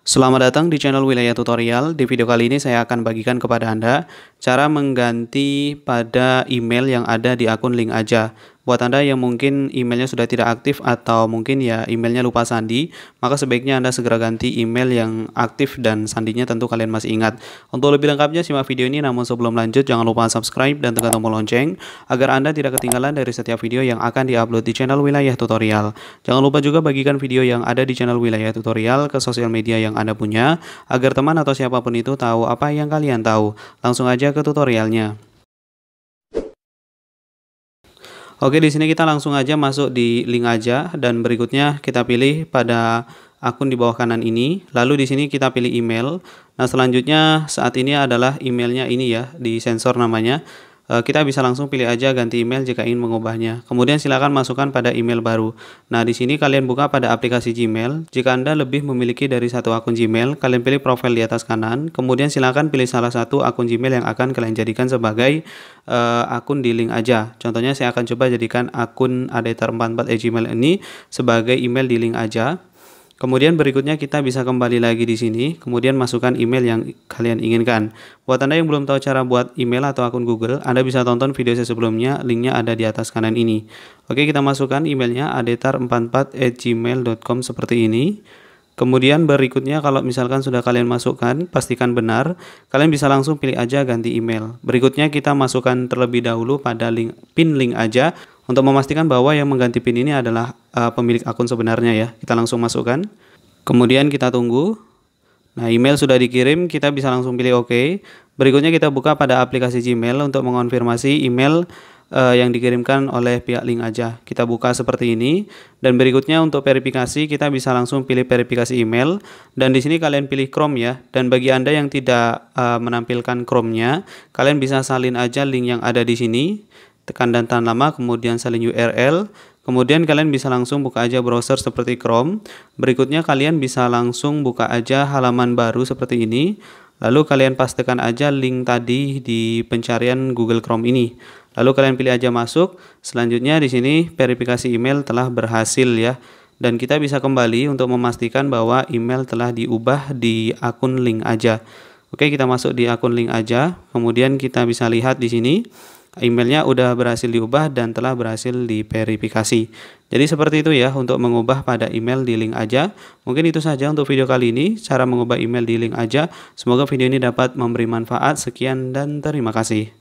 Selamat datang di channel Wilayah Tutorial. Di video kali ini saya akan bagikan kepada Anda cara mengganti pada email yang ada di akun link aja Buat Anda yang mungkin emailnya sudah tidak aktif atau mungkin ya emailnya lupa sandi, maka sebaiknya Anda segera ganti email yang aktif dan sandinya tentu kalian masih ingat. Untuk lebih lengkapnya simak video ini, namun sebelum lanjut jangan lupa subscribe dan tekan tombol lonceng agar Anda tidak ketinggalan dari setiap video yang akan diupload di channel Wilayah Tutorial. Jangan lupa juga bagikan video yang ada di channel Wilayah Tutorial ke sosial media yang Anda punya agar teman atau siapapun itu tahu apa yang kalian tahu. Langsung aja ke tutorialnya. Oke, di sini kita langsung aja masuk di link aja dan berikutnya kita pilih pada akun di bawah kanan ini. Lalu di sini kita pilih email. Nah, selanjutnya saat ini adalah emailnya ini ya, di sensor namanya. Eh, kita bisa langsung pilih aja ganti email jika ingin mengubahnya. Kemudian silakan masukkan pada email baru. Nah, di sini kalian buka pada aplikasi Gmail. Jika Anda lebih memiliki dari satu akun Gmail, kalian pilih profil di atas kanan. Kemudian silakan pilih salah satu akun Gmail yang akan kalian jadikan sebagai uh, akun di link aja. Contohnya saya akan coba jadikan akun adeter44@gmail gmail ini sebagai email di link aja. Kemudian berikutnya kita bisa kembali lagi di sini, kemudian masukkan email yang kalian inginkan. Buat Anda yang belum tahu cara buat email atau akun Google, Anda bisa tonton video saya sebelumnya, linknya ada di atas kanan ini. Oke, kita masukkan emailnya adetar44@gmail.com seperti ini. Kemudian berikutnya kalau misalkan sudah kalian masukkan, pastikan benar, kalian bisa langsung pilih aja ganti email. Berikutnya kita masukkan terlebih dahulu pada link pin link aja untuk memastikan bahwa yang mengganti PIN ini adalah uh, pemilik akun sebenarnya ya. Kita langsung masukkan. Kemudian kita tunggu. Nah, email sudah dikirim, kita bisa langsung pilih OK. Berikutnya kita buka pada aplikasi Gmail untuk mengonfirmasi email uh, yang dikirimkan oleh pihak link aja. Kita buka seperti ini dan berikutnya untuk verifikasi kita bisa langsung pilih verifikasi email dan di sini kalian pilih Chrome ya. Dan bagi Anda yang tidak uh, menampilkan Chrome-nya, kalian bisa salin aja link yang ada di sini tekan dan tahan lama, kemudian salin URL. Kemudian kalian bisa langsung buka aja browser seperti Chrome. Berikutnya kalian bisa langsung buka aja halaman baru seperti ini. Lalu kalian pastikan aja link tadi di pencarian Google Chrome ini. Lalu kalian pilih aja masuk. Selanjutnya di sini verifikasi email telah berhasil ya. Dan kita bisa kembali untuk memastikan bahwa email telah diubah di akun link aja. Oke, kita masuk di akun link aja. Kemudian kita bisa lihat di sini Kan? emailnya udah berhasil diubah dan telah berhasil diverifikasi. Jadi seperti itu ya untuk mengubah pada email di link aja. Mungkin itu saja untuk video kali ini, cara mengubah email di link aja. Semoga video ini dapat memberi manfaat. Sekian dan terima kasih.